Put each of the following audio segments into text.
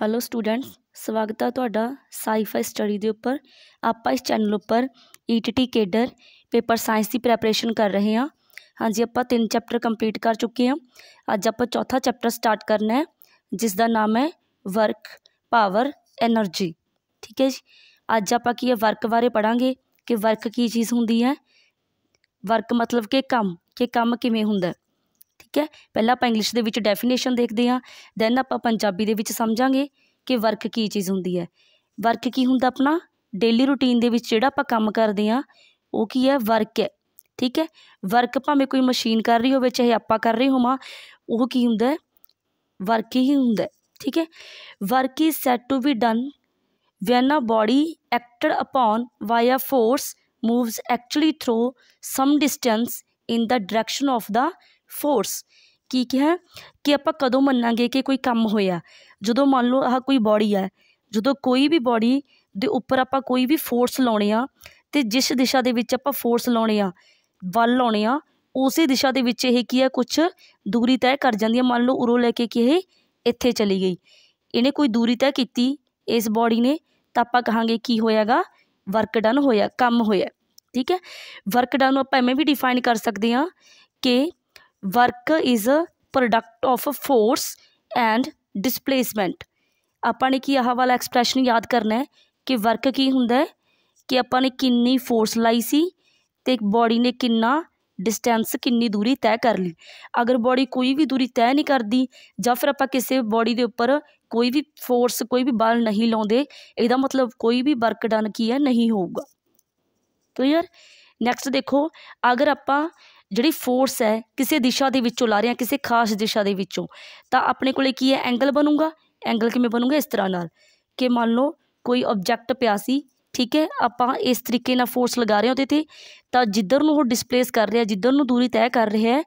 hello students स्वागत है थोड़ा साइफाई स्टडी के उपर आप इस चैनल उपर E T T cadre paper science की प्रैपरेशन कर रहे हैं हाँ जी आप तीन चैप्टर कंप्लीट कर चुके हैं अज आप चौथा चैप्टर स्टार्ट करना है जिसका नाम है वर्क पावर एनर्जी ठीक है जी अज आप की है वर्क बारे पढ़ा कि वर्क की चीज़ होंगी है वर्क मतलब कि कम कि कम किमें होंगे ਠੀਕ ਹੈ ਪਹਿਲਾਂ ਆਪਾਂ ਇੰਗਲਿਸ਼ ਦੇ ਵਿੱਚ ਡੈਫੀਨੇਸ਼ਨ ਦੇਖਦੇ ਹਾਂ ਦੈਨ ਆਪਾਂ ਪੰਜਾਬੀ ਦੇ ਵਿੱਚ ਸਮਝਾਂਗੇ ਕਿ ਵਰਕ ਕੀ ਚੀਜ਼ ਹੁੰਦੀ ਹੈ ਵਰਕ ਕੀ ਹੁੰਦਾ ਆਪਣਾ ਡੇਲੀ ਰੁਟੀਨ ਦੇ ਵਿੱਚ ਜਿਹੜਾ ਆਪਾਂ ਕੰਮ ਕਰਦੇ ਹਾਂ ਉਹ ਕੀ ਹੈ ਵਰਕ ਹੈ ਠੀਕ ਹੈ ਵਰਕ ਭਾਵੇਂ ਕੋਈ ਮਸ਼ੀਨ ਕਰ ਰਹੀ ਹੋਵੇ ਚਾਹੇ ਆਪਾਂ ਕਰ ਰਹੇ ਹੋਵਾਂ ਉਹ ਕੀ ਹੁੰਦਾ ਹੈ ਵਰਕ ਹੀ ਹੁੰਦਾ ਠੀਕ ਹੈ work is set to be done when a body acted upon via force moves actually through some distance in the direction of the force ਕੀ ਕਿਹਾ ਕਿ ਆਪਾਂ ਕਦੋਂ ਮੰਨਾਂਗੇ ਕਿ ਕੋਈ ਕੰਮ ਹੋਇਆ ਜਦੋਂ ਮੰਨ ਲਓ ਆਹ ਕੋਈ ਬਾਡੀ ਆ ਜਦੋਂ ਕੋਈ ਵੀ ਬਾਡੀ ਦੇ ਉੱਪਰ ਆਪਾਂ ਕੋਈ ਵੀ ਫੋਰਸ ਲਾਉਣੇ ਆ ਤੇ ਜਿਸ ਦਿਸ਼ਾ ਦੇ ਵਿੱਚ ਆਪਾਂ ਫੋਰਸ ਲਾਉਣੇ ਆ ਵੱਲ ਲਾਉਣੇ ਆ ਉਸੇ ਦਿਸ਼ਾ ਦੇ ਵਿੱਚ ਇਹ ਕੀ ਹੈ ਕੁਝ ਦੂਰੀ ਤੈਅ ਕਰ ਜਾਂਦੀ ਹੈ ਮੰਨ ਲਓ ਉਰੋਂ ਲੈ ਕੇ ਕਿ ਇਹ ਇੱਥੇ ਚਲੀ ਗਈ ਇਹਨੇ ਕੋਈ ਦੂਰੀ ਤੈਅ ਕੀਤੀ ਇਸ ਬਾਡੀ ਨੇ ਤਾਂ ਆਪਾਂ ਕਹਾਂਗੇ ਕੀ ਹੋਇਆਗਾ ਵਰਕ ਡਨ ਹੋਇਆ ਕੰਮ ਹੋਇਆ ਠੀਕ ਹੈ ਵਰਕ ਡਨ ਨੂੰ ਆਪਾਂ ਐਵੇਂ ਵੀ ਡਿਫਾਈਨ ਕਰ ਸਕਦੇ ਹਾਂ ਕਿ work is a product of force and displacement ਆਪਾਂ ਨੇ ਕੀ ਆਹ ਵਾਲਾ ਐਕਸਪ੍ਰੈਸ਼ਨ ਯਾਦ ਕਰਨਾ ਹੈ ਕਿ ਵਰਕ ਕੀ ਹੁੰਦਾ ਹੈ ਕਿ ਆਪਾਂ ਨੇ ਕਿੰਨੀ ਫੋਰਸ ਲਾਈ ਸੀ ਤੇ ਬਾਡੀ ਨੇ ਕਿੰਨਾ ਡਿਸਟੈਂਸ ਕਿੰਨੀ ਦੂਰੀ ਤੈਅ ਕਰ ਲਈ ਅਗਰ ਬਾਡੀ ਕੋਈ ਵੀ ਦੂਰੀ ਤੈਅ ਨਹੀਂ ਕਰਦੀ ਜਾਂ ਫਿਰ ਆਪਾਂ ਕਿਸੇ ਬਾਡੀ ਦੇ ਉੱਪਰ ਕੋਈ ਵੀ ਫੋਰਸ ਕੋਈ ਵੀ ਬਲ ਨਹੀਂ ਲਾਉਂਦੇ ਇਹਦਾ ਮਤਲਬ ਕੋਈ ਵੀ ਵਰਕ ਡਨ ਕੀ ਹੈ ਨਹੀਂ ਹੋਊਗਾ ਕਲੀਅਰ ਨੈਕਸਟ ਦੇਖੋ ਅਗਰ ਆਪਾਂ ਜਿਹੜੀ ਫੋਰਸ ਹੈ ਕਿਸੇ ਦਿਸ਼ਾ ਦੇ ਵਿੱਚੋਂ ਲਾ ਰਿਆਂ ਕਿਸੇ ਖਾਸ ਦਿਸ਼ਾ ਦੇ ਵਿੱਚੋਂ ਤਾਂ ਆਪਣੇ ਕੋਲੇ ਕੀ ਹੈ ਐਂਗਲ ਬਣੂਗਾ ਐਂਗਲ ਕਿਵੇਂ ਬਣੂਗਾ ਇਸ ਤਰ੍ਹਾਂ ਨਾਲ ਕਿ ਮੰਨ ਲਓ ਕੋਈ ਆਬਜੈਕਟ ਪਿਆ ਸੀ ਠੀਕ ਹੈ ਆਪਾਂ ਇਸ ਤਰੀਕੇ ਨਾਲ ਫੋਰਸ ਲਗਾ ਰਹੇ ਹਾਂ ਉਹਦੇ ਤੇ ਤਾਂ ਜਿੱਧਰ ਨੂੰ ਉਹ ਡਿਸਪਲੇਸ ਕਰ ਰਿਹਾ ਜਿੱਧਰ ਨੂੰ ਦੂਰੀ ਤੈਅ ਕਰ ਰਿਹਾ ਹੈ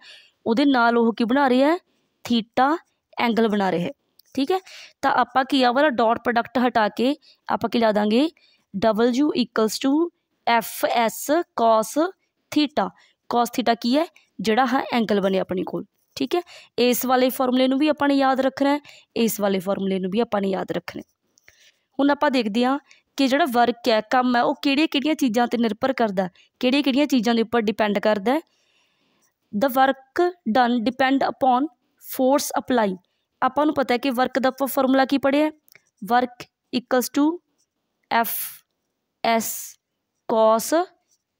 ਉਹਦੇ ਨਾਲ ਉਹ ਕੀ ਬਣਾ ਰਿਹਾ ਹੈ ਥੀਟਾ ਐਂਗਲ ਬਣਾ ਰਿਹਾ ਹੈ ਠੀਕ ਹੈ ਤਾਂ ਆਪਾਂ ਕੀ ਆ ਵਾਲਾ ਡਾਟ ਪ੍ਰੋਡਕਟ ਹਟਾ ਕੇ ਆਪਾਂ ਕੀ ਲਾ ਦਾਂਗੇ w fs cos theta cos theta ਕੀ ਹੈ ਜਿਹੜਾ ਹੈ ਐਂਗਲ ਬਣੇ ਆਪਣੇ ਕੋਲ ਠੀਕ ਹੈ ਇਸ ਵਾਲੇ ਫਾਰਮੂਲੇ ਨੂੰ ਵੀ ਆਪਾਂ ਨੇ ਯਾਦ ਰੱਖਣਾ ਹੈ ਇਸ ਵਾਲੇ ਫਾਰਮੂਲੇ ਨੂੰ ਵੀ ਆਪਾਂ ਨੇ ਯਾਦ ਰੱਖਣਾ ਹੁਣ ਆਪਾਂ ਦੇਖਦੇ ਹਾਂ ਕਿ ਜਿਹੜਾ ਵਰਕ ਹੈ ਕੰਮ ਹੈ ਉਹ ਕਿਹੜੀਆਂ-ਕਿਹੜੀਆਂ ਚੀਜ਼ਾਂ ਤੇ ਨਿਰਭਰ ਕਰਦਾ ਕਿਹੜੀਆਂ-ਕਿਹੜੀਆਂ ਚੀਜ਼ਾਂ ਦੇ ਉੱਪਰ ਡਿਪੈਂਡ ਕਰਦਾ ਹੈ the work done depend upon force apply ਆਪਾਂ ਨੂੰ ਪਤਾ ਹੈ ਕਿ ਵਰਕ ਦਾ ਫਾਰਮੂਲਾ ਕੀ ਪੜਿਆ work equals to F S cos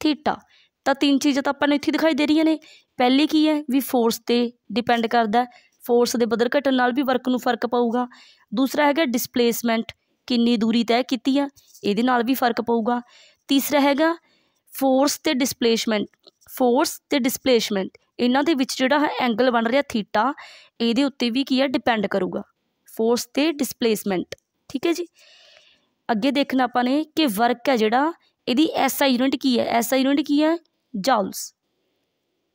theta ਤਾਂ ਤਿੰਨ ਚੀਜ਼ਾਂ ਤਾਂ ਆਪਾਂ ਨੂੰ ਇੱਥੇ ਦਿਖਾਈ ਦੇ ਰਹੀਆਂ ਨੇ ਪਹਿਲੀ ਕੀ ਹੈ ਵੀ ਫੋਰਸ ਤੇ ਡਿਪੈਂਡ ਕਰਦਾ ਫੋਰਸ ਦੇ ਬਦਲ ਘਟਣ ਨਾਲ ਵੀ ਵਰਕ ਨੂੰ ਫਰਕ ਪਊਗਾ ਦੂਸਰਾ ਹੈਗਾ ਡਿਸਪਲੇਸਮੈਂਟ ਕਿੰਨੀ ਦੂਰੀ ਤੈਅ ਕੀਤੀ ਆ ਇਹਦੇ ਨਾਲ ਵੀ ਫਰਕ ਪਊਗਾ ਤੀਸਰਾ ਹੈਗਾ ਫੋਰਸ ਤੇ ਡਿਸਪਲੇਸਮੈਂਟ ਫੋਰਸ ਤੇ ਡਿਸਪਲੇਸਮੈਂਟ ਇਹਨਾਂ ਦੇ ਵਿੱਚ ਜਿਹੜਾ ਹੈ ਐਂਗਲ ਬਣ ਰਿਹਾ ਥੀਟਾ ਇਹਦੇ ਉੱਤੇ ਵੀ ਕੀ ਹੈ ਡਿਪੈਂਡ ਕਰੂਗਾ ਫੋਰਸ ਤੇ ਡਿਸਪਲੇਸਮੈਂਟ ਠੀਕ ਹੈ ਜੀ ਅੱਗੇ ਦੇਖਣਾ ਆਪਾਂ ਨੇ ਕਿ ਵਰਕ ਹੈ ਜਿਹੜਾ ਇਹਦੀ ਐਸਆਈ ਯੂਨਿਟ ਕੀ ਹੈ ਐਸਆਈ ਯੂਨਿਟ ਕੀ ਹੈ ਜਾਊਲਸ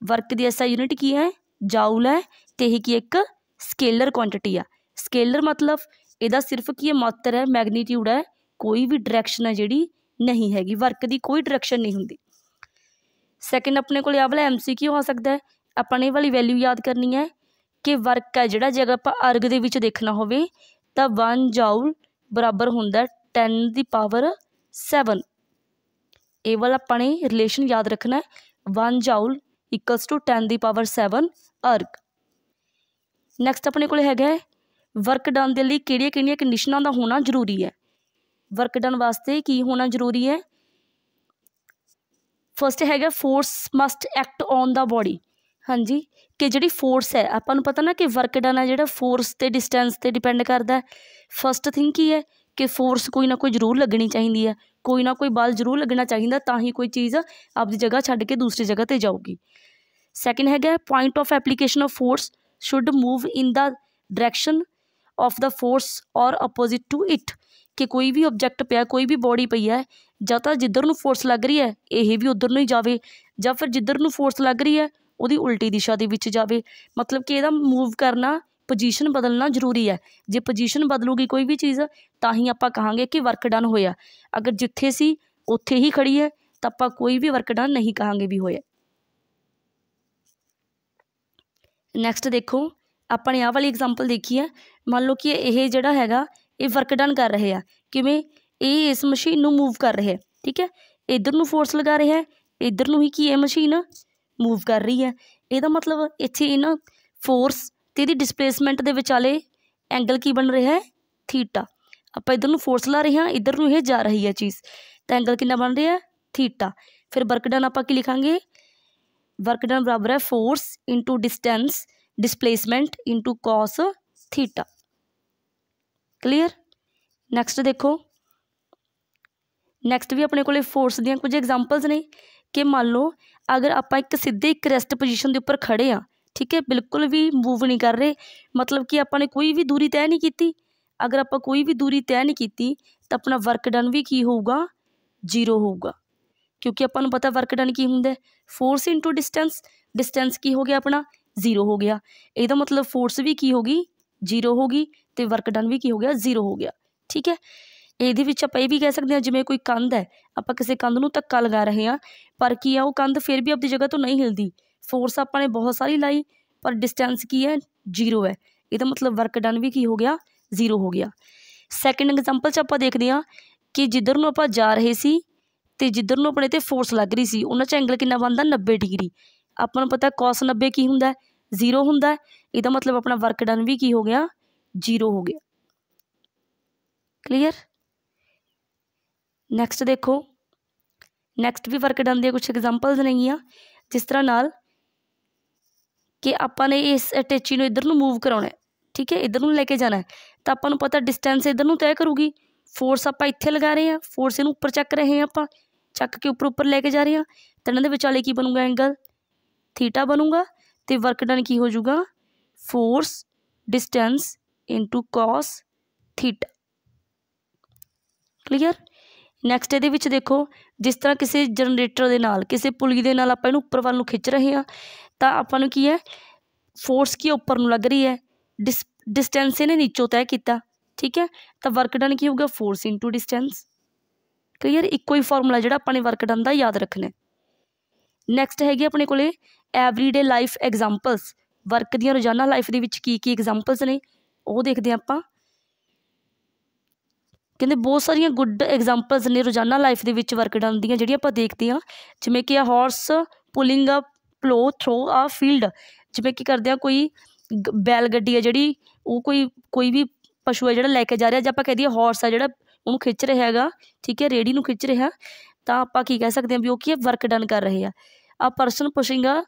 ਵਰਕ ਦੀ ਐਸਆ ਯੂਨਿਟ ਕੀ ਹੈ ਜਾਊਲ ਹੈ ਤੇ ਇਹ ਕੀ ਇੱਕ ਸਕੇਲਰ ਕੁਆਂਟੀਟੀ ਆ ਸਕੇਲਰ ਮਤਲਬ ਇਹਦਾ ਸਿਰਫ ਕੀ ਹੈ ਮਾਤਰ ਹੈ ਮੈਗਨੀਟਿਊਡ ਹੈ ਕੋਈ ਵੀ ਡਾਇਰੈਕਸ਼ਨ ਹੈ ਜਿਹੜੀ ਨਹੀਂ ਹੈਗੀ ਵਰਕ ਦੀ ਕੋਈ ਡਾਇਰੈਕਸ਼ਨ ਨਹੀਂ ਹੁੰਦੀ ਸੈਕਿੰਡ ਆਪਣੇ ਕੋਲ ਆ ਵਾਲਾ ਐਮਸੀਕਿਊ ਹੋ ਸਕਦਾ ਹੈ ਆਪਾਂ ਨੇ ਵਾਲੀ ਵੈਲਿਊ ਯਾਦ ਕਰਨੀ ਹੈ ਕਿ ਵਰਕ ਹੈ ਜਿਹੜਾ ਜੇ ਆਪਾਂ ਅਰਗ ਦੇ ਵਿੱਚ ਦੇਖਣਾ ਹੋਵੇ ਤਾਂ 1 ਜਾਊਲ ਬਰਾਬਰ ਹੁੰਦਾ 10 ਦੀ ਪਾਵਰ 7 ਇਹ ਵਾਲਾ ਆਪਾਂ ਨੇ ਰਿਲੇਸ਼ਨ ਯਾਦ ਰੱਖਣਾ 1 ਜੌਲ ਟੂ 10 ਦੀ ਪਾਵਰ 7 ਅਰਗ ਨੈਕਸਟ ਆਪਣੇ ਕੋਲ ਹੈਗਾ ਹੈ ਵਰਕ ਡਨ ਦੇ ਲਈ ਕਿਹੜੀਆਂ-ਕਿਹੜੀਆਂ ਕੰਡੀਸ਼ਨਾਂ ਦਾ ਹੋਣਾ ਜ਼ਰੂਰੀ ਹੈ ਵਰਕ ਡਨ ਵਾਸਤੇ ਕੀ ਹੋਣਾ ਜ਼ਰੂਰੀ ਹੈ ਫਸਟ ਹੈਗਾ force must act on the body ਹਾਂਜੀ ਕਿ ਜਿਹੜੀ ਫੋਰਸ ਹੈ ਆਪਾਂ ਨੂੰ ਪਤਾ ਨਾ ਕਿ ਵਰਕ ਡਨ ਹੈ ਜਿਹੜਾ ਫੋਰਸ ਤੇ ਡਿਸਟੈਂਸ ਤੇ ਡਿਪੈਂਡ ਕਰਦਾ ਫਸਟ ਥਿੰਗ ਕੀ ਹੈ ਕਿ ਫੋਰਸ ਕੋਈ ਨਾ ਕੋਈ ਜ਼ਰੂਰ ਲੱਗਣੀ ਚਾਹੀਦੀ ਹੈ ਕੋਈ ਨਾ ਕੋਈ ਬਲ ਜ਼ਰੂਰ ਲੱਗਣਾ ਚਾਹੀਦਾ ਤਾਂ ਹੀ ਕੋਈ ਚੀਜ਼ ਆਪਦੀ ਜਗ੍ਹਾ ਛੱਡ ਕੇ ਦੂਸਰੀ ਜਗ੍ਹਾ ਤੇ ਜਾਊਗੀ ਸੈਕਿੰਡ ਹੈਗਾ point of application of force should move in the direction of the force or opposite to it ਕਿ ਕੋਈ ਵੀ ਆਬਜੈਕਟ ਪਿਆ ਕੋਈ ਵੀ ਬੋਡੀ ਪਈ ਹੈ ਜਾਂ ਤਾਂ ਜਿੱਧਰ ਨੂੰ ਫੋਰਸ ਲੱਗ ਰਹੀ ਹੈ ਇਹ ਵੀ ਉਧਰ ਨੂੰ ਹੀ ਜਾਵੇ ਜਾਂ ਫਿਰ ਜਿੱਧਰ ਨੂੰ ਫੋਰਸ ਲੱਗ ਰਹੀ ਹੈ ਉਹਦੀ ਉਲਟੀ ਦਿਸ਼ਾ ਦੇ ਵਿੱਚ ਜਾਵੇ ਮਤਲਬ ਕਿ ਇਹਦਾ ਮੂਵ ਕਰਨਾ ਪੋਜੀਸ਼ਨ ਬਦਲਣਾ ਜ਼ਰੂਰੀ ਹੈ ਜੇ ਪੋਜੀਸ਼ਨ ਬਦਲੂਗੀ ਕੋਈ ਵੀ ਚੀਜ਼ ਤਾਂ ਹੀ ਆਪਾਂ ਕਹਾਂਗੇ ਕਿ ਵਰਕ ਡਨ ਹੋਇਆ ਅਗਰ ਜਿੱਥੇ ਸੀ ਉੱਥੇ ਹੀ ਖੜੀ ਹੈ ਤਾਂ ਆਪਾਂ ਕੋਈ ਵੀ ਵਰਕ ਡਨ ਨਹੀਂ ਕਹਾਂਗੇ ਵੀ ਹੋਇਆ ਨੈਕਸਟ ਦੇਖੋ ਆਪਾਂ ਨੇ ਆਹ ਵਾਲੀ ਐਗਜ਼ਾਮਪਲ ਦੇਖੀ ਹੈ ਮੰਨ ਲਓ ਕਿ ਇਹ ਜਿਹੜਾ ਹੈਗਾ ਇਹ ਵਰਕ ਡਨ ਕਰ ਰਹੇ ਆ ਕਿਵੇਂ ਇਹ ਇਸ ਮਸ਼ੀਨ ਨੂੰ ਮੂਵ ਕਰ ਰਿਹਾ ਠੀਕ ਹੈ ਇਧਰ ਨੂੰ ਫੋਰਸ ਲਗਾ ਰਿਹਾ ਇਧਰ ਨੂੰ ਹੀ ਕੀ ਹੈ ਮਸ਼ੀਨ ਮੂਵ ਕਰ ਰਹੀ ਹੈ ਇਹਦਾ ਮਤਲਬ ਇੱਥੇ ਇਹਨਾਂ ਫੋਰਸ ਤੇ ਇਹਦੀ ਡਿਸਪਲੇਸਮੈਂਟ ਦੇ ਵਿਚਾਲੇ ਐਂਗਲ ਕੀ ਬਣ ਰਿਹਾ ਹੈ ਥੀਟਾ ਆਪਾਂ ਇਧਰ ਨੂੰ ਫੋਰਸ ਲਾ ਰਹੇ ਹਾਂ ਇਧਰ ਨੂੰ ਇਹ ਜਾ ਰਹੀ ਹੈ ਚੀਜ਼ ਤਾਂ ਐਂਗਲ ਕਿੰਨਾ ਬਣ ਰਿਹਾ ਹੈ ਥੀਟਾ ਫਿਰ ਵਰਕ ਡਨ ਆਪਾਂ ਕੀ ਲਿਖਾਂਗੇ ਵਰਕ ਡਨ ਬਰਾਬਰ ਹੈ force into distance displacement into cos theta clear next ਦੇਖੋ ਨੈਕਸਟ ਵੀ ਆਪਣੇ ਕੋਲੇ ਫੋਰਸ ਦੀਆਂ ਕੁਝ ਐਗਜ਼ਾਮਪਲਸ ਨੇ ਕਿ ਮੰਨ ਲਓ ਅਗਰ ਆਪਾਂ ਇੱਕ ਸਿੱਧੇ ਇੱਕ ਰੈਸਟ ਪੋਜੀਸ਼ਨ ਦੇ ਉੱਪਰ ਖੜੇ ਆ ਠੀਕ ਹੈ ਬਿਲਕੁਲ ਵੀ ਮੂਵ ਨਹੀਂ ਕਰ ਰਹੇ ਮਤਲਬ ਕਿ ਆਪਾਂ ਨੇ ਕੋਈ ਵੀ ਦੂਰੀ ਤੈਅ ਨਹੀਂ ਕੀਤੀ ਅਗਰ ਆਪਾਂ ਕੋਈ ਵੀ ਦੂਰੀ ਤੈਅ ਨਹੀਂ ਕੀਤੀ ਤਾਂ ਆਪਣਾ ਵਰਕ ਡਨ ਵੀ ਕੀ ਹੋਊਗਾ ਜ਼ੀਰੋ ਹੋਊਗਾ ਕਿਉਂਕਿ ਆਪਾਂ ਨੂੰ ਪਤਾ ਵਰਕ ਡਨ ਕੀ ਹੁੰਦਾ ਫੋਰਸ ਇਨਟੂ ਡਿਸਟੈਂਸ ਡਿਸਟੈਂਸ ਕੀ ਹੋ ਗਿਆ ਆਪਣਾ ਜ਼ੀਰੋ ਹੋ ਗਿਆ ਇਹਦਾ ਮਤਲਬ ਫੋਰਸ ਵੀ ਕੀ ਹੋ ਗਈ ਜ਼ੀਰੋ ਹੋ ਗਈ ਤੇ ਵਰਕ ਡਨ ਵੀ ਕੀ ਹੋ ਗਿਆ ਜ਼ੀਰੋ ਹੋ ਗਿਆ ਠੀਕ ਹੈ ਇਹਦੇ ਵਿੱਚ ਆਪਾਂ ਇਹ ਵੀ ਕਹਿ ਸਕਦੇ ਹਾਂ ਜਿਵੇਂ ਕੋਈ ਕੰਧ ਹੈ ਆਪਾਂ ਕਿਸੇ ਕੰਧ ਨੂੰ ਧੱਕਾ ਲਗਾ ਰਹੇ ਹਾਂ ਪਰ ਕੀ ਆ ਉਹ ਕੰਧ ਫਿਰ ਵੀ ਆਪਣੀ ਜਗ੍ਹਾ ਤੋਂ ਨਹੀਂ ਹਿਲਦੀ ਫੋਰਸ ਆਪਾਂ ਨੇ ਬਹੁਤ ਸਾਰੀ ਲਾਈ ਪਰ ਡਿਸਟੈਂਸ ਕੀ ਹੈ ਜ਼ੀਰੋ ਹੈ ਇਹਦਾ ਮਤਲਬ ਵਰਕ ਡਨ ਵੀ ਕੀ ਹੋ ਗਿਆ ਜ਼ੀਰੋ ਹੋ ਗਿਆ ਸੈਕੰਡ ਐਗਜ਼ਾਮਪਲ 'ਚ ਆਪਾਂ ਦੇਖਦੇ ਹਾਂ ਕਿ ਜਿੱਧਰ ਨੂੰ ਆਪਾਂ ਜਾ ਰਹੇ ਸੀ ਤੇ ਜਿੱਧਰ ਨੂੰ ਆਪਣੇ ਤੇ ਫੋਰਸ ਲੱਗ ਰਹੀ ਸੀ ਉਹਨਾਂ 'ਚ ਐਂਗਲ ਕਿੰਨਾ ਬਣਦਾ 90 ਡਿਗਰੀ ਆਪਾਂ ਨੂੰ ਪਤਾ cos 90 ਕੀ ਹੁੰਦਾ ਜ਼ੀਰੋ ਹੁੰਦਾ ਇਹਦਾ ਮਤਲਬ ਆਪਣਾ ਵਰਕ ਡਨ ਵੀ ਕੀ ਹੋ ਗਿਆ ਜ਼ੀਰੋ ਹੋ ਗਿਆ ਕਲੀਅਰ ਨੈਕਸਟ ਦੇਖੋ ਨੈਕਸਟ ਵੀ ਵਰਕ ਡਨ ਦੇ ਕੁਝ ਐਗਜ਼ਾਮਪਲਸ ਆ ਜਿਸ ਤਰ੍ਹਾਂ ਨਾਲ ਕਿ ਆਪਾਂ ਨੇ ਇਸ ਅਟੈਚੀ ਨੂੰ ਇਧਰ ਨੂੰ ਮੂਵ ਕਰਾਉਣਾ ਠੀਕ ਹੈ ਇਧਰ ਨੂੰ ਲੈ ਕੇ ਜਾਣਾ ਤਾਂ ਆਪਾਂ ਨੂੰ ਪਤਾ ਡਿਸਟੈਂਸ ਇਧਰ ਨੂੰ ਤੈਅ ਕਰੂਗੀ ਫੋਰਸ ਆਪਾਂ ਇੱਥੇ ਲਗਾ ਰਹੇ ਹਾਂ ਫੋਰਸ ਇਹਨੂੰ ਉੱਪਰ ਚੱਕ ਰਹੇ ਹਾਂ ਆਪਾਂ ਚੱਕ ਕੇ ਉੱਪਰ ਉੱਪਰ ਲੈ ਕੇ ਜਾ ਰਹੇ ਹਾਂ ਤਾਂ ਇਹਨਾਂ ਦੇ ਵਿਚਾਲੇ ਕੀ ਬਣੂਗਾ ਐਂਗਲ ਥੀਟਾ ਬਣੂਗਾ ਤੇ ਵਰਕ ਡਨ ਕੀ ਹੋ ਜਾਊਗਾ force distance into cos theta clear next ਇਹਦੇ ਵਿੱਚ ਦੇਖੋ ਜਿਸ ਤਰ੍ਹਾਂ ਕਿਸੇ ਜਨਰੇਟਰ ਦੇ ਨਾਲ ਕਿਸੇ ਪੁਲੀ ਦੇ ਨਾਲ ਆਪਾਂ ਇਹਨੂੰ ਉੱਪਰ ਵੱਲ ਨੂੰ ਖਿੱਚ ਰਹੇ ਹਾਂ ਤਾਂ ਆਪਾਂ ਨੂੰ ਕੀ ਹੈ ਫੋਰਸ ਕੀ ਉੱਪਰ ਨੂੰ ਲੱਗ ਰਹੀ ਹੈ ਡਿਸਟੈਂਸ ਇਹਨੇ ਨੀਚੋਂ ਤੈਅ ਕੀਤਾ ਠੀਕ ਹੈ ਤਾਂ ਵਰਕ ਡਨ ਕੀ ਹੋਊਗਾ ਫੋਰਸ ਇਨਟੂ ਡਿਸਟੈਂਸ ਕਲੀਅਰ ਇੱਕੋ ਹੀ ਫਾਰਮੂਲਾ ਜਿਹੜਾ ਆਪਾਂ ਨੇ ਵਰਕ ਡਨ ਦਾ ਯਾਦ ਰੱਖਣਾ ਨੈਕਸਟ ਹੈਗੀ ਆਪਣੇ ਕੋਲੇ ਐਵਰੀਡੇ ਲਾਈਫ ਐਗਜ਼ਾਮਪਲਸ ਵਰਕ ਦੀਆਂ ਰੋਜ਼ਾਨਾ ਲਾਈਫ ਦੇ ਵਿੱਚ ਕੀ ਕੀ ਐਗਜ਼ਾਮਪਲਸ ਨੇ ਉਹ ਦੇਖਦੇ ਆਪਾਂ ਕਹਿੰਦੇ ਬਹੁਤ ਸਾਰੀਆਂ ਗੁੱਡ ਐਗਜ਼ਾਮਪਲਸ ਨੇ ਰੋਜ਼ਾਨਾ ਲਾਈਫ ਦੇ ਵਿੱਚ ਵਰਕ ਡਨ ਦੀਆਂ ਜਿਹੜੀਆਂ ਆਪਾਂ ਦੇਖਦੇ ਆ ਜਿਵੇਂ ਕਿ a horse pulling a plough through a field ਜਿਵੇਂ ਕਿ ਕਰਦੇ ਆ ਕੋਈ ਬੈਲ ਗੱਡੀ ਆ ਜਿਹੜੀ ਉਹ ਕੋਈ ਕੋਈ ਵੀ ਪਸ਼ੂ ਆ ਜਿਹੜਾ ਲੈ ਕੇ ਜਾ ਰਿਹਾ ਜੇ ਆਪਾਂ ਕਹਦੇ ਹਾਰਸ ਆ ਜਿਹੜਾ ਉਹਨੂੰ ਖਿੱਚ ਰਿਹਾ ਹੈਗਾ ਠੀਕ ਹੈ ਰੇੜੀ ਨੂੰ ਖਿੱਚ ਰਿਹਾ ਤਾਂ ਆਪਾਂ ਕੀ ਕਹਿ ਸਕਦੇ ਆ ਵੀ ਉਹ ਕੀ ਵਰਕ ਡਨ ਕਰ ਰਹੇ ਆ ਆ ਪਰਸਨ ਪੁਸ਼ਿੰਗ ਆ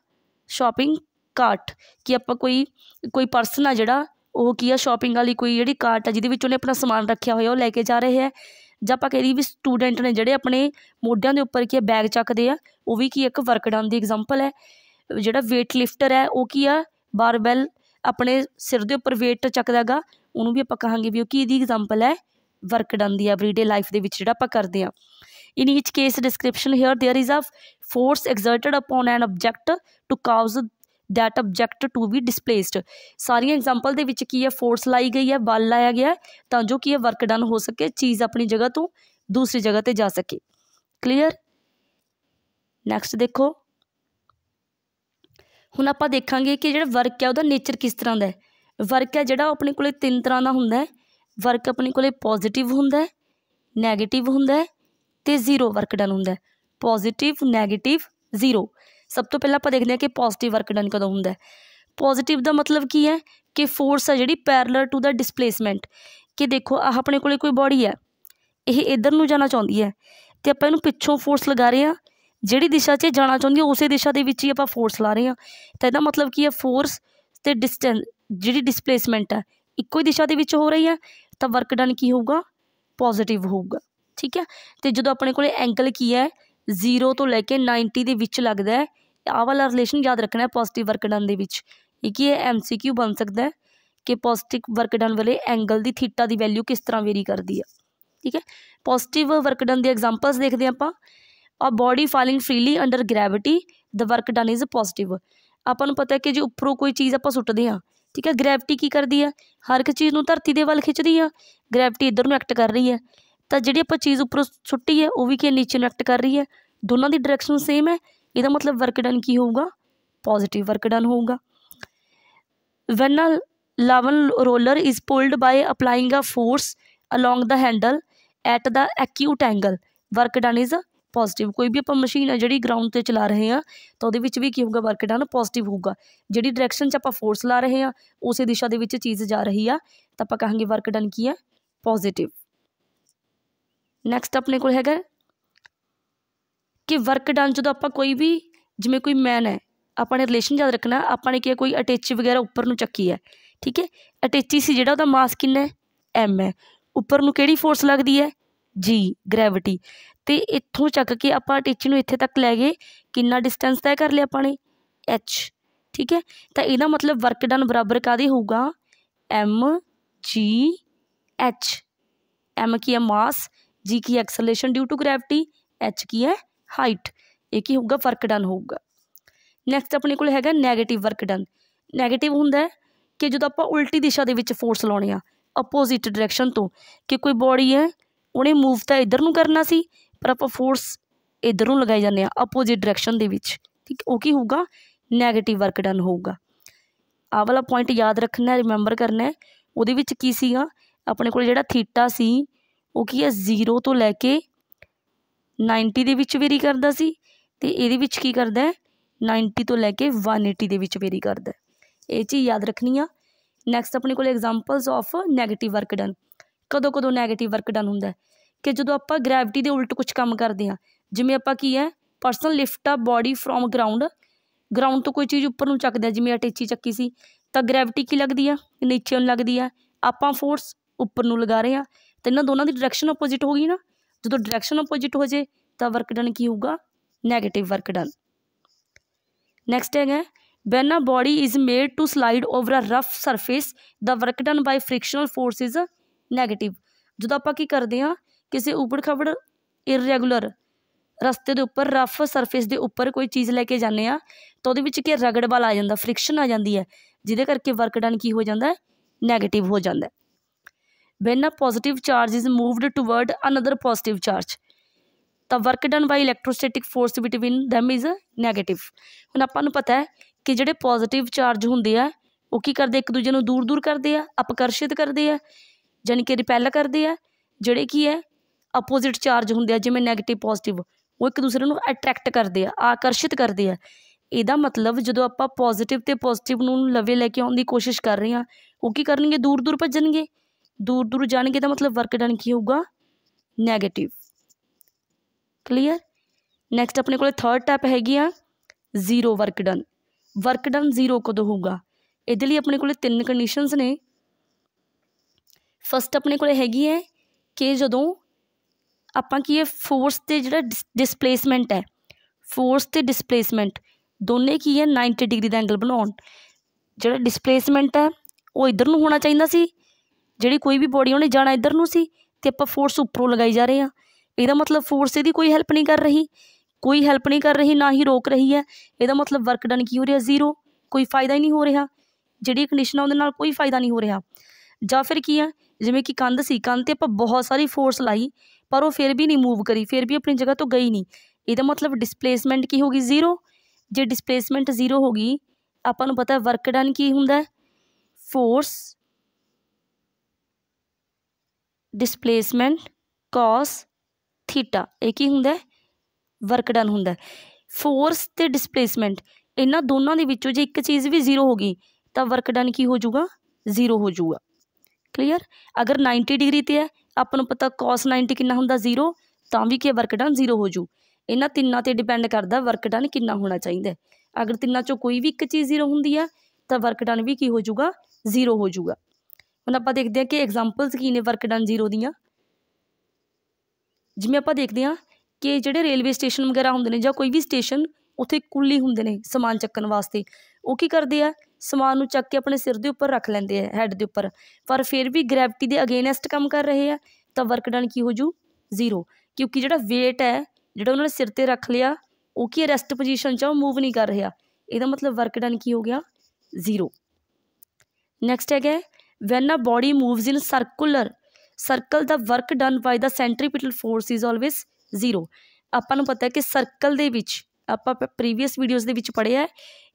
ਸ਼ਾਪਿੰਗ ਕਾਰਟ ਕਿ ਆਪਾਂ ਕੋਈ ਕੋਈ ਪਰਸਨ ਆ ਜਿਹੜਾ ਉਹ ਕੀ ਆ ਸ਼ਾਪਿੰਗ ਵਾਲੀ ਕੋਈ ਜਿਹੜੀ ਕਾਰਟ ਆ ਜਿਹਦੇ ਵਿੱਚ ਉਹਨੇ ਆਪਣਾ ਸਮਾਨ ਰੱਖਿਆ ਹੋਇਆ ਉਹ ਲੈ ਕੇ ਜਾ ਰਹੇ ਹੈ ਜਾਂ ਆਪਾਂ ਕਹਿੰਦੇ ਵੀ ਸਟੂਡੈਂਟ ਨੇ ਜਿਹੜੇ ਆਪਣੇ ਮੋਢਿਆਂ ਦੇ ਉੱਪਰ ਕੀ ਬੈਗ ਚੱਕਦੇ ਆ ਉਹ ਵੀ ਕੀ ਇੱਕ ਵਰਕ ਦੀ ਐਗਜ਼ਾਮਪਲ ਹੈ ਜਿਹੜਾ weight lifter ਹੈ ਉਹ ਕੀ ਆ ਬਾਰਬੈਲ ਆਪਣੇ ਸਿਰ ਦੇ ਉੱਪਰ weight ਚੱਕਦਾਗਾ ਉਹਨੂੰ ਵੀ ਆਪਾਂ ਕਹਾਂਗੇ ਵੀ ਉਹ ਕੀ ਦੀ ਐਗਜ਼ਾਮਪਲ ਹੈ ਵਰਕ ਡਨ ਦੀ ਐਵਰੀਡੇ ਲਾਈਫ ਦੇ ਵਿੱਚ ਜਿਹੜਾ ਆਪਾਂ ਕਰਦੇ ਆ in each case description here there is a force exerted upon an object to cause that object to be displaced ਸਾਰੀਆਂ ਐਗਜ਼ਾਮਪਲ ਦੇ ਵਿੱਚ ਕੀ ਹੈ ਫੋਰਸ ਲਾਈ ਗਈ ਹੈ ਬਲ ਲਾਇਆ ਗਿਆ ਤਾਂ ਜੋ ਕੀ ਹੈ ਵਰਕ ਡਨ ਹੋ ਸਕੇ ਚੀਜ਼ ਆਪਣੀ ਜਗ੍ਹਾ ਤੋਂ ਦੂਸਰੀ ਜਗ੍ਹਾ ਤੇ ਜਾ ਸਕੇ ਕਲੀਅਰ ਨੈਕਸਟ ਦੇਖੋ ਹੁਣ ਆਪਾਂ ਦੇਖਾਂਗੇ ਕਿ ਜਿਹੜਾ ਵਰਕ ਹੈ ਉਹਦਾ ਨੇਚਰ ਕਿਸ ਤਰ੍ਹਾਂ ਦਾ ਹੈ ਵਰਕ ਹੈ ਜਿਹੜਾ ਆਪਣੇ ਕੋਲੇ ਤਿੰਨ ਤਰ੍ਹਾਂ ਦਾ ਹੁੰਦਾ ਹੈ ਵਰਕ ਆਪਣੇ ਕੋਲੇ ਪੋਜ਼ਿਟਿਵ ਹੁੰਦਾ ਹੈ 네ਗੇਟਿਵ ਹੁੰਦਾ ਹੈ ਤੇ ਜ਼ੀਰੋ ਵਰਕ ਡਨ ਹੁੰਦਾ ਹੈ ਪੋਜ਼ਿਟਿਵ 네ਗੇਟਿਵ ਜ਼ੀਰੋ ਸਭ ਤੋਂ ਪਹਿਲਾਂ ਆਪਾਂ ਦੇਖਦੇ ਹਾਂ ਕਿ ਪੋਜ਼ਿਟਿਵ ਵਰਕ ਡਨ ਕਦੋਂ ਹੁੰਦਾ ਹੈ ਪੋਜ਼ਿਟਿਵ ਦਾ ਮਤਲਬ ਕੀ ਹੈ ਕਿ ਫੋਰਸ ਹੈ ਜਿਹੜੀ ਪੈਰਲਲ ਟੂ ਦਾ ਡਿਸਪਲੇਸਮੈਂਟ ਕਿ ਦੇਖੋ ਆਹ ਆਪਣੇ ਕੋਲੇ ਕੋਈ ਬਾਡੀ ਹੈ ਇਹ ਇਧਰ ਨੂੰ ਜਾਣਾ ਚਾਹੁੰਦੀ ਹੈ ਤੇ ਆਪਾਂ ਇਹਨੂੰ ਪਿੱਛੋਂ ਫੋਰਸ ਲਗਾ ਰਹੇ ਹਾਂ ਜਿਹੜੀ ਦਿਸ਼ਾ 'ਚ ਜਾਣਾ ਚਾਹੁੰਦੀ ਹੈ ਉਸੇ ਦਿਸ਼ਾ ਦੇ ਵਿੱਚ ਹੀ ਆਪਾਂ ਫੋਰਸ ਲਾ ਰਹੇ ਹਾਂ ਤਾਂ ਇਹਦਾ ਮਤਲਬ ਕੀ ਹੈ ਫੋਰਸ ਤੇ ਡਿਸਟੈਂਸ ਜਿਹੜੀ ਡਿਸਪਲੇਸਮੈਂਟ ਹੈ ਇੱਕੋ ਹੀ ਦਿਸ਼ਾ ਦੇ ਵਿੱਚ ਹੋ ਰਹੀ ਹੈ ਤਾਂ ਵਰਕ ਡਨ ਕੀ ਹੋਊਗਾ ਪੋਜ਼ਿਟਿਵ ਹੋਊਗਾ ਠੀਕ ਹੈ ਤੇ ਜਦੋਂ ਆਪਣੇ ਕੋਲੇ ਐਂਗਲ ਕੀ ਹੈ ਜ਼ੀਰੋ ਤੋਂ ਲੈ ਕੇ 90 ਦੇ ਵਿੱਚ ਲੱਗਦਾ ਹੈ ਆਹ ਵਾਲਾ ਰਿਲੇਸ਼ਨ ਯਾਦ ਰੱਖਣਾ ਹੈ ਪੋਜ਼ਿਟਿਵ ਵਰਕ ਡਨ ਦੇ ਵਿੱਚ ਇਹ ਕੀ ਹੈ ਐਮਸੀਕਿਊ ਬਣ ਸਕਦਾ ਹੈ ਕਿ ਪੋਜ਼ਿਟਿਵ ਵਰਕ ਡਨ ਵਾਲੇ ਐਂਗਲ ਦੀ ਥੀਟਾ ਦੀ ਵੈਲਿਊ ਕਿਸ ਤਰ੍ਹਾਂ ਵੇਰੀ ਕਰਦੀ ਹੈ ਠੀਕ ਹੈ ਪੋਜ਼ਿਟਿਵ ਵਰਕ ਡਨ ਦੇ ਐਗਜ਼ਾਮਪਲਸ ਦੇਖਦੇ ਆਪਾਂ a body falling freely under gravity the work done is positive ਆਪਾਂ ਨੂੰ ਪਤਾ ਹੈ ਕਿ ਜੇ ਉੱਪਰੋਂ ਕੋਈ ਚੀਜ਼ ਆਪਾਂ ਸੁੱਟਦੇ ਆ ਠੀਕ ਹੈ ਗ੍ਰੈਵਿਟੀ ਕੀ ਕਰਦੀ ਹੈ ਹਰ ਇੱਕ ਚੀਜ਼ ਨੂੰ ਧਰਤੀ ਦੇ ਵੱਲ ਖਿੱਚਦੀ ਆ ਗ੍ਰੈਵਿਟੀ ਇਧਰ ਨੂੰ ਐਕਟ ਕਰ ਰਹੀ ਹੈ ਤਾਂ ਜਿਹੜੀ ਆਪਾਂ ਚੀਜ਼ ਉੱਪਰੋਂ ਛੁੱਟੀ ਹੈ ਉਹ ਵੀ ਕੀ ਨੀਚੇ ਨੂੰ ਐਕਟ ਕਰ ਰਹੀ ਹੈ ਦੋਨਾਂ ਦੀ ਡਾਇਰੈਕਸ਼ਨ ਸੇਮ ਹੈ ਇਹਦਾ ਮਤਲਬ ਵਰਕ ਡਨ ਕੀ ਹੋਊਗਾ ਪੋਜ਼ਿਟਿਵ ਵਰਕ ਡਨ ਹੋਊਗਾ when a lawn roller is pulled by applying a force along the handle at the acute angle work done is positive ਕੋਈ ਵੀ ਆਪਾਂ ਮਸ਼ੀਨ ਹੈ ਜਿਹੜੀ ਗਰਾਊਂਡ ਤੇ ਚਲਾ ਰਹੇ ਆ ਤਾਂ ਉਹਦੇ ਵਿੱਚ ਵੀ ਕੀ ਹੋਊਗਾ ਵਰਕ ਡਨ ਪੋਜ਼ਿਟਿਵ ਹੋਊਗਾ ਜਿਹੜੀ ਡਾਇਰੈਕਸ਼ਨ 'ਚ ਆਪਾਂ ਫੋਰਸ ਲਾ ਰਹੇ ਆ ਉਸੇ ਦਿਸ਼ਾ ਦੇ ਵਿੱਚ ਚੀਜ਼ ਜਾ ਰਹੀ ਆ ਤਾਂ ਆਪਾਂ ਕਹਾਂਗੇ ਵਰਕ ਡਨ ਕੀ ਹੈ ਪੋਜ਼ਿਟਿਵ ਨੈਕਸਟ ਆਪਣੇ ਕੋਲ ਹੈਗਾ ਕਿ ਵਰਕ ਡਨ ਜਦੋਂ ਆਪਾਂ ਕੋਈ ਵੀ ਜਿਵੇਂ ਕੋਈ ਮੈਨ ਹੈ ਆਪਾਂ ਨੇ ਰਿਲੇਸ਼ਨ ਯਾਦ ਰੱਖਣਾ ਆਪਾਂ ਨੇ ਕਿ ਕੋਈ ਅਟੈਚ ਵਗੈਰਾ ਉੱਪਰ ਨੂੰ ਚੱਕੀ ਹੈ ਠੀਕ ਹੈ ਅਟੈਚੀ ਸੀ ਜਿਹੜਾ ਉਹਦਾ ਮਾਸ ਕਿੰਨਾ ਹੈ ਐਮ ਹੈ ਉੱਪਰ ਨੂੰ ਕਿਹੜੀ ਫੋਰਸ ਲੱਗਦੀ ਹੈ ਜੀ ਗ੍ਰੈਵਿਟੀ ਤੇ ਇੱਥੋਂ ਚੱਕ ਕੇ ਆਪਾਂ ਅਟੈਚ ਨੂੰ ਇੱਥੇ ਤੱਕ ਲੈ ਗਏ ਕਿੰਨਾ ਡਿਸਟੈਂਸ ਤੈਅ ਕਰ ਲਿਆ ਆਪਾਂ ਨੇ ਐਚ ਠੀਕ ਹੈ ਤਾਂ ਇਹਦਾ ਮਤਲਬ ਵਰਕ ਡਨ ਬਰਾਬਰ ਕਾਦੇ ਹੋਊਗਾ ਐਮ ਜੀ ਐਚ ਐਮ ਕੀ ਹੈ ਮਾਸ ਜੀ ਕੀ acceleration due to gravity h ਕੀ ਹੈ ਹਾਈਟ ਇਹ ਕੀ ਹੋਊਗਾ ਵਰਕ ਡਨ ਹੋਊਗਾ ਨੈਕਸਟ ਆਪਣੇ ਕੋਲ ਹੈਗਾ 네ਗੇਟਿਵ ਵਰਕ ਡਨ 네ਗੇਟਿਵ ਹੁੰਦਾ ਹੈ ਕਿ ਜਦੋਂ ਆਪਾਂ ਉਲਟੀ ਦਿਸ਼ਾ ਦੇ ਵਿੱਚ ਫੋਰਸ ਲਾਉਣੇ ਆ ਆਪੋਜ਼ਿਟ ਡਾਇਰੈਕਸ਼ਨ ਤੋਂ ਕਿ ਕੋਈ ਬੋਡੀ ਹੈ ਉਹਨੇ ਮੂਵ ਤਾਂ ਇਧਰ ਨੂੰ ਕਰਨਾ ਸੀ ਪਰ ਆਪਾਂ ਫੋਰਸ ਇਧਰ ਨੂੰ ਲਗਾਈ ਜਾਂਦੇ ਆ ਆਪੋਜ਼ਿਟ ਡਾਇਰੈਕਸ਼ਨ ਦੇ ਵਿੱਚ ਠੀਕ ਉਹ ਕੀ ਹੋਊਗਾ 네ਗੇਟਿਵ ਵਰਕ ਡਨ ਹੋਊਗਾ ਆਹ ਵਾਲਾ ਪੁਆਇੰਟ ਯਾਦ ਰੱਖਣਾ ਰਿਮੈਂਬਰ ਕਰਨਾ ਉਹਦੇ ਵਿੱਚ ਕੀ ਸੀਗਾ ਆਪਣੇ ਕੋਲ ਜਿਹੜਾ ਥੀਟਾ ਸੀ ਉਹ ਕੀ ਹੈ 0 ਤੋਂ ਲੈ ਕੇ 90 ਦੇ ਵਿੱਚ ਵੇਰੀ ਕਰਦਾ ਸੀ ਤੇ ਇਹਦੇ ਵਿੱਚ ਕੀ ਕਰਦਾ ਹੈ 90 ਤੋਂ ਲੈ ਕੇ 180 ਦੇ ਵਿੱਚ ਵੇਰੀ ਕਰਦਾ ਇਹ ਚੀਜ਼ ਯਾਦ ਰੱਖਣੀ ਆ ਨੈਕਸਟ ਆਪਣੇ ਕੋਲ examples of negative work done ਕਦੋਂ ਕਦੋਂ 네ਗੇਟਿਵ ਵਰਕ ਡਨ ਹੁੰਦਾ ਕਿ ਜਦੋਂ ਆਪਾਂ ਗ੍ਰੈਵਿਟੀ ਦੇ ਉਲਟ ਕੁਝ ਕੰਮ ਕਰਦੇ ਆ ਜਿਵੇਂ ਆਪਾਂ ਕੀ ਹੈ person lift a body from ground ground ਤੋਂ ਕੋਈ ਚੀਜ਼ ਉੱਪਰ ਨੂੰ ਚੱਕਦਾ ਜਿਵੇਂ ਅਟੇਚੀ ਚੱਕੀ ਸੀ ਤਾਂ ਗ੍ਰੈਵਿਟੀ ਕੀ ਲੱਗਦੀ ਆ ਨੀਚੇ ਨੂੰ ਲੱਗਦੀ ਆ ਆਪਾਂ ਫੋਰਸ ਉੱਪਰ ਨੂੰ ਲਗਾ ਰਹੇ ਆ ਤਾਂ ਇਹਨਾਂ ਦੋਨਾਂ ਦੀ ਡਾਇਰੈਕਸ਼ਨ ਆਪੋਜ਼ਿਟ ਹੋ ਗਈ ਨਾ ਜਦੋਂ ਡਾਇਰੈਕਸ਼ਨ ਆਪੋਜ਼ਿਟ ਹੋ ਜੇ ਤਾਂ ਵਰਕ ਡਨ ਕੀ ਹੋਊਗਾ 네ਗੇਟਿਵ ਵਰਕ ਡਨ ਨੈਕਸਟ ਹੈਗਾ when a body is made to slide over a rough surface the work done by frictional force is negative ਜਦੋਂ ਆਪਾਂ ਕੀ ਕਰਦੇ ਹਾਂ ਕਿਸੇ ਉਬੜ ਖਵੜ ਇਰੈਗੂਲਰ ਰਸਤੇ ਦੇ ਉੱਪਰ ਰਫ ਸਰਫੇਸ ਦੇ ਉੱਪਰ ਕੋਈ ਚੀਜ਼ ਲੈ ਕੇ ਜਾਂਦੇ ਆ ਤਾਂ ਉਹਦੇ ਵਿੱਚ ਕੀ ਰਗੜ ਵਾਲ ਆ ਜਾਂਦਾ ਫ੍ਰਿਕਸ਼ਨ ਆ ਜਾਂਦੀ ਹੈ ਜਿਹਦੇ ਕਰਕੇ ਵਰਕ ਡਨ ਕੀ ਹੋ ਜਾਂਦਾ ਹੈ 네ਗੇਟਿਵ ਹੋ ਜਾਂਦਾ ਹੈ when a positive charge is moved toward another positive charge the work done by electrostatic force between them is negative ਹੁਣ ਆਪਾਂ ਨੂੰ ਪਤਾ ਹੈ ਕਿ ਜਿਹੜੇ ਪੋਜ਼ਿਟਿਵ ਚਾਰਜ ਹੁੰਦੇ ਆ ਉਹ ਕੀ ਕਰਦੇ ਇੱਕ ਦੂਜੇ ਨੂੰ ਦੂਰ ਦੂਰ ਕਰਦੇ ਆ ਅਪਕਰਸ਼ਿਤ ਕਰਦੇ ਆ ਜਾਨੀ ਕਿ ਰਿਪੈਲ ਕਰਦੇ ਆ ਜਿਹੜੇ ਕੀ ਹੈ ਆਪੋਜ਼ਿਟ ਚਾਰਜ ਹੁੰਦੇ ਆ ਜਿਵੇਂ ਨੈਗੇਟਿਵ ਪੋਜ਼ਿਟਿਵ ਉਹ ਇੱਕ ਦੂਸਰੇ ਨੂੰ ਅਟਰੈਕਟ ਕਰਦੇ ਆ ਆਕਰਸ਼ਿਤ ਕਰਦੇ ਆ ਇਹਦਾ ਮਤਲਬ ਜਦੋਂ ਆਪਾਂ ਪੋਜ਼ਿਟਿਵ ਤੇ ਪੋਜ਼ਿਟਿਵ ਨੂੰ ਲਵੇ ਲੈ ਕੇ ਆਉਣ ਦੀ ਕੋਸ਼ਿਸ਼ ਕਰ ਰਹੇ ਆ ਉਹ ਕੀ ਕਰਨਗੇ ਦੂਰ ਦੂਰ ਭੱਜਣਗੇ ਦੂਰ ਦੂਰ ਜਾਣਗੇ ਤਾਂ ਮਤਲਬ ਵਰਕ ਡਨ ਕੀ ਹੋਊਗਾ 네ਗੇਟਿਵ ਕਲੀਅਰ ਨੈਕਸਟ ਆਪਣੇ ਕੋਲੇ ਥਰਡ ਟਾਈਪ ਹੈਗੀ ਆ zero work done work done zero ਕਦੋਂ ਹੋਊਗਾ ਇਹਦੇ ਲਈ ਆਪਣੇ ਕੋਲੇ ਤਿੰਨ ਕੰਡੀਸ਼ਨਸ ਨੇ ਫਸਟ ਆਪਣੇ ਕੋਲੇ ਹੈਗੀ ਹੈ ਕਿ ਜਦੋਂ ਆਪਾਂ ਕੀ ਇਹ ਫੋਰਸ ਤੇ ਜਿਹੜਾ ਡਿਸਪਲੇਸਮੈਂਟ ਹੈ ਫੋਰਸ ਤੇ ਡਿਸਪਲੇਸਮੈਂਟ ਦੋਨੇ ਕੀ ਹੈ 90 ਡਿਗਰੀ ਦਾ ਐਂਗਲ ਬਣਾਉਣ ਜਿਹੜਾ ਡਿਸਪਲੇਸਮੈਂਟ ਹੈ ਉਹ ਇਧਰ ਨੂੰ ਹੋਣਾ ਚਾਹੀਦਾ ਸੀ ਜਿਹੜੀ ਕੋਈ ਵੀ ਬੋਡੀ ਉਹਨੇ ਜਾਣਾ ਇੱਧਰ ਨੂੰ ਸੀ ਤੇ ਆਪਾਂ ਫੋਰਸ ਉੱਪਰੋਂ ਲਗਾਈ ਜਾ ਰਹੇ ਆ ਇਹਦਾ ਮਤਲਬ ਫੋਰਸ ਇਹਦੀ ਕੋਈ ਹੈਲਪ ਨਹੀਂ ਕਰ ਰਹੀ ਕੋਈ ਹੈਲਪ ਨਹੀਂ ਕਰ ਰਹੀ ਨਾ ਹੀ ਰੋਕ ਰਹੀ ਹੈ ਇਹਦਾ ਮਤਲਬ ਵਰਕ ਡਨ ਕੀ ਹੋ ਰਿਹਾ ਜ਼ੀਰੋ ਕੋਈ ਫਾਇਦਾ ਹੀ ਨਹੀਂ ਹੋ ਰਿਹਾ ਜਿਹੜੀ ਕੰਡੀਸ਼ਨ ਆ ਉਹਦੇ ਨਾਲ ਕੋਈ ਫਾਇਦਾ ਨਹੀਂ ਹੋ ਰਿਹਾ ਜਾਂ ਫਿਰ ਕੀ ਆ ਜਿਵੇਂ ਕਿ ਕੰਧ ਸੀ ਕੰਧ ਤੇ ਆਪਾਂ ਬਹੁਤ ਸਾਰੀ ਫੋਰਸ ਲਾਈ ਪਰ ਉਹ ਫਿਰ ਵੀ ਨਹੀਂ ਮੂਵ ਕਰੀ ਫਿਰ ਵੀ ਆਪਣੀ ਜਗ੍ਹਾ ਤੋਂ ਗਈ ਨਹੀਂ ਇਹਦਾ ਮਤਲਬ ਡਿਸਪਲੇਸਮੈਂਟ ਕੀ ਹੋਗੀ ਜ਼ੀਰੋ ਜੇ ਡਿਸਪਲੇਸਮੈਂਟ ਜ਼ੀਰੋ ਹੋਗੀ ਆਪਾਂ ਨੂੰ ਪਤਾ ਵਰਕ ਡਨ ਕੀ ਹੁੰਦਾ ਫੋਰਸ ਡਿਸਪਲੇਸਮੈਂਟ ਕੋਸ ਥੀਟਾ ਇਹ ਕੀ ਹੁੰਦਾ ਵਰਕ ਡਨ ਹੁੰਦਾ ਫੋਰਸ ਤੇ ਡਿਸਪਲੇਸਮੈਂਟ ਇਹਨਾਂ ਦੋਨਾਂ ਦੇ ਵਿੱਚੋਂ ਜੇ ਇੱਕ ਚੀਜ਼ ਵੀ ਜ਼ੀਰੋ ਹੋ ਗਈ ਤਾਂ ਵਰਕ ਡਨ ਕੀ ਹੋ ਜਾਊਗਾ ਜ਼ੀਰੋ ਹੋ ਜਾਊਗਾ ਕਲੀਅਰ ਅਗਰ 90 ਡਿਗਰੀ ਤੇ ਹੈ ਆਪਾਂ ਨੂੰ ਪਤਾ ਕੋਸ 90 ਕਿੰਨਾ ਹੁੰਦਾ ਜ਼ੀਰੋ ਤਾਂ ਵੀ ਕੀ ਵਰਕ ਡਨ ਜ਼ੀਰੋ ਹੋ ਜੂ ਇਹਨਾਂ ਤਿੰਨਾਂ ਤੇ ਡਿਪੈਂਡ ਕਰਦਾ ਵਰਕ ਡਨ ਕਿੰਨਾ ਹੋਣਾ ਚਾਹੀਦਾ ਅਗਰ ਤਿੰਨਾਂ ਚੋਂ ਕੋਈ ਵੀ ਇੱਕ ਚੀਜ਼ ਜ਼ੀਰੋ ਹੁੰਦੀ ਹੈ ਤਾਂ ਵਰਕ ਡਨ ਵੀ ਕੀ ਹੋ ਜਾਊਗਾ ਜ਼ੀਰੋ ਹੋ ਜਾਊਗਾ ਹੁਣ ਆਪਾਂ ਦੇਖਦੇ ਹਾਂ ਕਿ ਐਗਜ਼ਾਮਪਲਸ ਕੀ ਨੇ ਵਰਕ ਡਨ ਜ਼ੀਰੋ ਦੀਆਂ ਜਿਵੇਂ ਆਪਾਂ ਦੇਖਦੇ ਹਾਂ ਕਿ ਜਿਹੜੇ ਰੇਲਵੇ ਸਟੇਸ਼ਨ ਵਗੈਰਾ ਹੁੰਦੇ ਨੇ ਜਾਂ ਕੋਈ ਵੀ ਸਟੇਸ਼ਨ ਉੱਥੇ ਕੁੱਲੀ ਹੁੰਦੇ ਨੇ ਸਮਾਨ ਚੱਕਣ ਵਾਸਤੇ ਉਹ ਕੀ ਕਰਦੇ ਆ ਸਮਾਨ ਨੂੰ ਚੱਕ ਕੇ ਆਪਣੇ ਸਿਰ ਦੇ ਉੱਪਰ ਰੱਖ ਲੈਂਦੇ ਆ ਹੈੱਡ ਦੇ ਉੱਪਰ ਪਰ ਫਿਰ ਵੀ ਗ੍ਰੈਵਿਟੀ ਦੇ ਅਗੇਨਸਟ ਕੰਮ ਕਰ ਰਹੇ ਆ ਤਾਂ ਵਰਕ ਡਨ ਕੀ ਹੋ ਜੂ ਜ਼ੀਰੋ ਕਿਉਂਕਿ ਜਿਹੜਾ weight ਹੈ ਜਿਹੜਾ ਉਹਨਾਂ ਨੇ ਸਿਰ ਤੇ ਰੱਖ ਲਿਆ ਉਹ ਕੀ ਰੈਸਟ ਪੋਜੀਸ਼ਨ 'ਚ ਉਹ ਮੂਵ ਨਹੀਂ ਕਰ ਰਿਹਾ ਇਹਦਾ ਮਤਲਬ ਵਰਕ ਡਨ ਕੀ ਹੋ ਗਿਆ ਜ਼ੀਰੋ ਨੈਕਸਟ ਹੈਗਾ when a body moves in circular circle the work done by the centripetal force is always zero ਆਪਾਂ ਨੂੰ ਪਤਾ ਹੈ ਕਿ ਸਰਕਲ ਦੇ ਵਿੱਚ ਆਪਾਂ ਪ੍ਰੀਵੀਅਸ ਵੀਡੀਓਜ਼ ਦੇ ਵਿੱਚ ਪੜਿਆ ਹੈ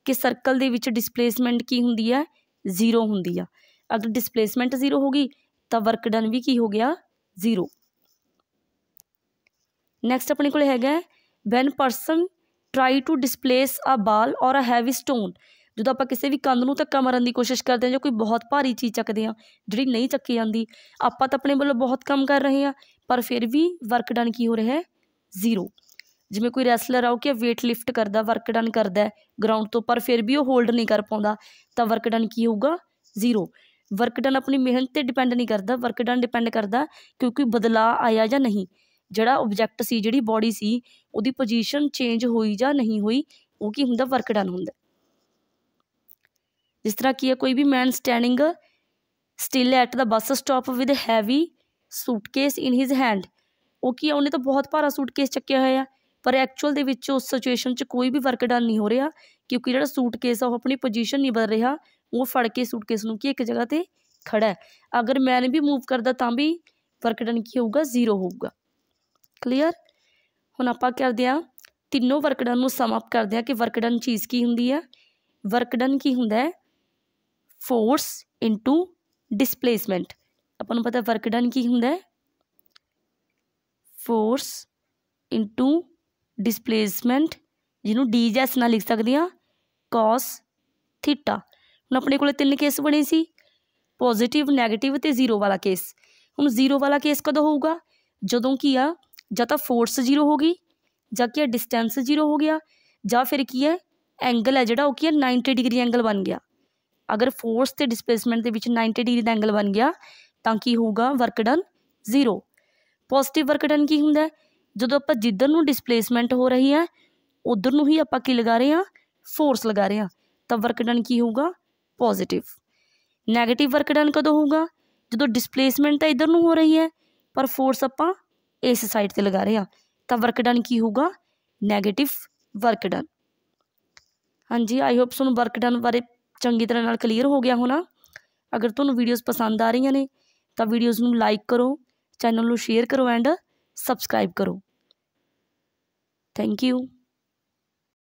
ਕਿ ਸਰਕਲ ਦੇ ਵਿੱਚ ਡਿਸਪਲੇਸਮੈਂਟ ਕੀ ਹੁੰਦੀ ਹੈ ਜ਼ੀਰੋ ਹੁੰਦੀ ਆ ਅਗਰ ਡਿਸਪਲੇਸਮੈਂਟ ਜ਼ੀਰੋ ਹੋ ਗਈ ਤਾਂ ਵਰਕ ਡਨ ਵੀ ਕੀ ਹੋ ਗਿਆ ਜ਼ੀਰੋ ਨੈਕਸਟ ਆਪਣੇ ਕੋਲ ਹੈਗਾ when person try to displace a ball or a heavy stone ਜਦੋਂ ਆਪਾਂ ਕਿਸੇ ਵੀ ਕੰਧ ਨੂੰ ਧੱਕਾ ਮਾਰਨ ਦੀ ਕੋਸ਼ਿਸ਼ ਕਰਦੇ ਹਾਂ ਜਾਂ ਕੋਈ ਬਹੁਤ ਭਾਰੀ ਚੀਜ਼ ਚੱਕਦੇ ਹਾਂ ਜਿਹੜੀ ਨਹੀਂ ਚੱਕੀ ਜਾਂਦੀ ਆਪਾਂ ਤਾਂ ਆਪਣੇ ਵੱਲੋਂ ਬਹੁਤ ਕੰਮ ਕਰ ਰਹੇ ਹਾਂ ਪਰ ਫਿਰ ਵੀ ਵਰਕ ਡਨ ਕੀ ਹੋ ਰਿਹਾ ਹੈ ਜ਼ੀਰੋ ਜਿਵੇਂ ਕੋਈ ਰੈਸਲਰ ਆਉ ਕਿ weight ਲਿਫਟ ਕਰਦਾ ਵਰਕ ਡਨ ਕਰਦਾ ਗਰਾਊਂਡ ਤੋਂ ਪਰ ਫਿਰ ਵੀ ਉਹ ਹੋਲਡ ਨਹੀਂ ਕਰ ਪਾਉਂਦਾ ਤਾਂ ਵਰਕ ਡਨ ਕੀ ਹੋਊਗਾ ਜ਼ੀਰੋ ਵਰਕ ਡਨ ਆਪਣੀ ਮਿਹਨਤ ਤੇ ਡਿਪੈਂਡ ਨਹੀਂ ਕਰਦਾ ਵਰਕ ਡਨ ਡਿਪੈਂਡ ਕਰਦਾ ਕਿਉਂਕਿ ਬਦਲਾਅ ਆਇਆ ਜਾਂ ਨਹੀਂ ਜਿਹੜਾ ਆਬਜੈਕਟ ਸੀ ਜਿਹੜੀ ਬਾਡੀ ਸੀ ਉਹਦੀ ਪੋਜੀਸ਼ਨ ਚੇਂਜ ਹੋਈ ਜਾਂ ਨਹੀਂ ਹੋਈ ਉਹ ਕੀ ਹੁੰਦਾ ਵਰਕ ਡਨ ਹੁੰਦਾ ਜਿਸ ਤਰ੍ਹਾਂ ਕੀ ਹੈ ਕੋਈ ਵੀ man standing still at the bus stop with heavy suitcase in his hand ਉਹ ਕੀ ਉਹਨੇ ਤਾਂ ਬਹੁਤ ਭਾਰਾ ਸੂਟਕੇਸ ਚੱਕਿਆ ਹੋਇਆ ਪਰ ਐਕਚੁਅਲ ਦੇ ਵਿੱਚ ਉਸ ਸਿਚੁਏਸ਼ਨ 'ਚ ਕੋਈ ਵੀ ਵਰਕ ਡਨ ਨਹੀਂ ਹੋ ਰਿਹਾ ਕਿਉਂਕਿ ਜਿਹੜਾ ਸੂਟਕੇਸ ਆ ਉਹ ਆਪਣੀ ਪੋਜੀਸ਼ਨ ਨਹੀਂ ਬਦਲ ਰਿਹਾ ਉਹ ਫੜ ਕੇ ਸੂਟਕੇਸ ਨੂੰ ਕੀ ਇੱਕ ਜਗ੍ਹਾ ਤੇ ਖੜਾ ਹੈ ਅਗਰ ਮੈਨ ਵੀ ਮੂਵ ਕਰਦਾ ਤਾਂ ਵੀ ਵਰਕ ਡਨ ਕੀ ਹੋਊਗਾ ਜ਼ੀਰੋ ਹੋਊਗਾ ਕਲੀਅਰ ਹੁਣ ਆਪਾਂ ਕਰਦੇ ਆ ਤਿੰਨੋਂ ਵਰਕ ਡਨ ਨੂੰ ਸਮ ਅਪ ਕਰਦੇ ਆ ਕਿ ਵਰਕ ਡਨ ਚੀਜ਼ ਕੀ ਹੁੰਦੀ ਹੈ ਵਰਕ ਡਨ ਕੀ ਹੁੰਦਾ ਹੈ ਫੋਰਸ ਇਨਟੂ ਡਿਸਪਲੇਸਮੈਂਟ ਆਪਾਂ ਨੂੰ ਪਤਾ ਵਰਕ ਡਨ ਕੀ ਹੁੰਦਾ ਹੈ ਫੋਰਸ ਇਨਟੂ ਡਿਸਪਲੇਸਮੈਂਟ ਜਿਹਨੂੰ ਡੀ ਜੈਸ ਨਾਲ ਲਿਖ ਸਕਦੇ ਆ cos ਥੀਟਾ ਹੁਣ ਆਪਣੇ ਕੋਲੇ ਤਿੰਨ ਕੇਸ ਬਣੇ ਸੀ ਪੋਜ਼ਿਟਿਵ 네ਗੇਟਿਵ ਤੇ ਜ਼ੀਰੋ ਵਾਲਾ ਕੇਸ ਹੁਣ ਜ਼ੀਰੋ ਵਾਲਾ ਕੇਸ ਕਦੋਂ ਹੋਊਗਾ ਜਦੋਂ ਕੀ ਆ ਜਾਂ ਤਾਂ ਫੋਰਸ ਜ਼ੀਰੋ ਹੋ ਗਈ ਜਾਂ ਕਿ ਡਿਸਟੈਂਸ ਜ਼ੀਰੋ ਹੋ ਗਿਆ ਜਾਂ ਫਿਰ ਕੀ ਹੈ ਐਂਗਲ ਹੈ ਜਿਹੜਾ ਉਹ ਕੀ ਹੈ 90 ਡਿਗਰੀ ਐਂਗਲ ਬਣ ਗਿਆ ਅਗਰ ਫੋਰਸ ਤੇ ਡਿਸਪਲੇਸਮੈਂਟ ਦੇ ਵਿੱਚ 90 ਡਿਗਰੀ ਦਾ ਐਂਗਲ ਬਣ ਗਿਆ ਤਾਂ ਕੀ ਹੋਊਗਾ work done zero positive work done ਕੀ ਹੁੰਦਾ ਜਦੋਂ ਆਪਾਂ ਜਿੱਧਰ ਨੂੰ ਡਿਸਪਲੇਸਮੈਂਟ ਹੋ ਰਹੀ ਹੈ ਉਧਰ ਨੂੰ ਹੀ ਆਪਾਂ ਕੀ ਲਗਾ ਰਹੇ ਹਾਂ ਫੋਰਸ ਲਗਾ ਰਹੇ ਹਾਂ ਤਾਂ ਵਰਕ ਡਨ ਕੀ ਹੋਊਗਾ ਪੋਜ਼ਿਟਿਵ 네ਗੇਟਿਵ ਵਰਕ ਡਨ ਕਦੋਂ ਹੋਊਗਾ ਜਦੋਂ ਡਿਸਪਲੇਸਮੈਂਟ ਤਾਂ ਇਧਰ ਨੂੰ ਹੋ ਰਹੀ ਹੈ ਪਰ ਫੋਰਸ ਆਪਾਂ ਇਸ ਸਾਈਡ ਤੇ ਲਗਾ ਰਹੇ ਹਾਂ ਤਾਂ ਵਰਕ ਡਨ ਕੀ ਹੋਊਗਾ 네ਗੇਟਿਵ ਵਰਕ ਡਨ ਹਾਂਜੀ ਆਈ ਹੋਪ ਤੁਹਾਨੂੰ ਵਰਕ ਡਨ ਬਾਰੇ ਚੰਗੀ ਤਰ੍ਹਾਂ ਨਾਲ ਕਲੀਅਰ ਹੋ ਗਿਆ ਹੋਣਾ ਅਗਰ ਤੁਹਾਨੂੰ ਵੀਡੀਓਜ਼ ਪਸੰਦ ਆ ਰਹੀਆਂ ਨੇ ਤਾਂ ਵੀਡੀਓਜ਼ ਨੂੰ ਲਾਈਕ ਕਰੋ ਚੈਨਲ ਨੂੰ ਸ਼ੇਅਰ ਕਰੋ ਐਂਡ ਸਬਸਕ੍ਰਾਈਬ ਕਰੋ ਥੈਂਕ ਯੂ